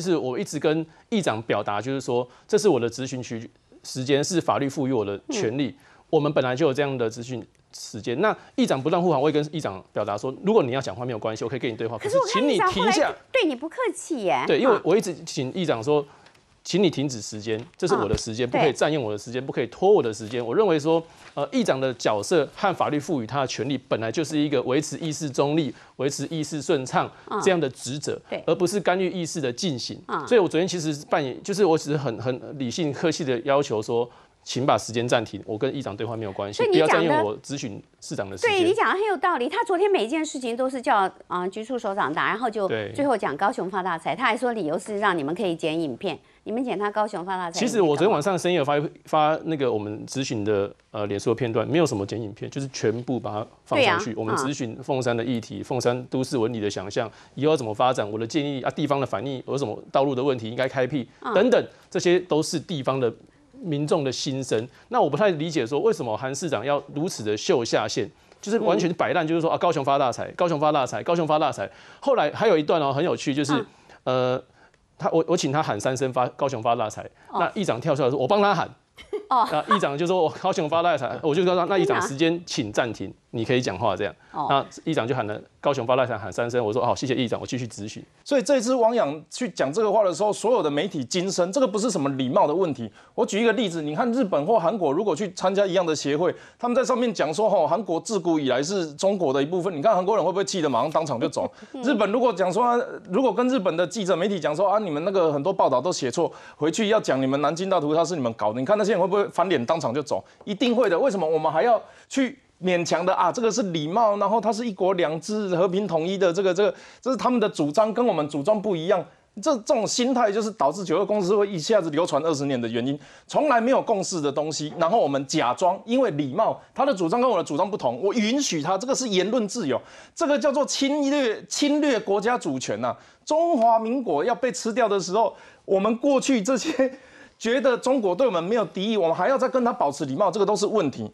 就是我一直跟议长表达，就是说，这是我的咨询区，时间是法律赋予我的权利。我们本来就有这样的咨询时间。那议长不断呼喊，我也跟议长表达说，如果你要讲话没有关系，我可以跟你对话，可是请你停下，对你不客气耶。对，因为我一直请议长说。请你停止时间，这是我的时间，不可以占用我的时间，不可以拖我的时间。我认为说，呃，议长的角色和法律赋予他的权利，本来就是一个维持议事中立、维持议事顺畅这样的职责，而不是干预议事的进行。所以我昨天其实扮演，就是我只是很很理性、客气的要求说。请把时间暂停，我跟议长对话没有关系，不要占用我咨询市长的时间。对你讲的很有道理，他昨天每一件事情都是叫啊局处首长打，然后就最后讲高雄发大财，他还说理由是让你们可以剪影片，你们剪他高雄发大财。其实我昨天晚上深夜有发发那个我们咨询的呃脸书片段，没有什么剪影片，就是全部把它放上去。我们咨询凤山的议题，凤山都市文理的想象，以后怎么发展，我的建议啊，地方的反应有什么道路的问题应该开辟等等，这些都是地方的。民众的心声，那我不太理解，说为什么韩市长要如此的秀下限，就是完全摆烂，就是说啊，高雄发大财，高雄发大财，高雄发大财。后来还有一段哦，很有趣，就是呃，他我我请他喊三声发高雄发大财，那议长跳出来说我帮他喊，那议长就说我高雄发大财，我就说那那议长时间请暂停。你可以讲话这样，那议长就喊了高雄发大财喊三声，我说好，谢谢议长，我继续咨询。所以这次汪洋去讲这个话的时候，所有的媒体精神，这个不是什么礼貌的问题。我举一个例子，你看日本或韩国如果去参加一样的协会，他们在上面讲说哦，韩国自古以来是中国的一部分。你看韩国人会不会气得马上当场就走？日本如果讲说，如果跟日本的记者媒体讲说啊，你们那个很多报道都写错，回去要讲你们南京大屠杀是你们搞的，你看那些人会不会翻脸当场就走？一定会的。为什么我们还要去？勉强的啊，这个是礼貌，然后它是一国两制、和平统一的这个、这个，这是他们的主张，跟我们主张不一样。这这种心态就是导致九二共识会一下子流传二十年的原因。从来没有共识的东西，然后我们假装因为礼貌，他的主张跟我的主张不同，我允许他。这个是言论自由，这个叫做侵略侵略国家主权呐。中华民国要被吃掉的时候，我们过去这些觉得中国对我们没有敌意，我们还要再跟他保持礼貌，这个都是问题。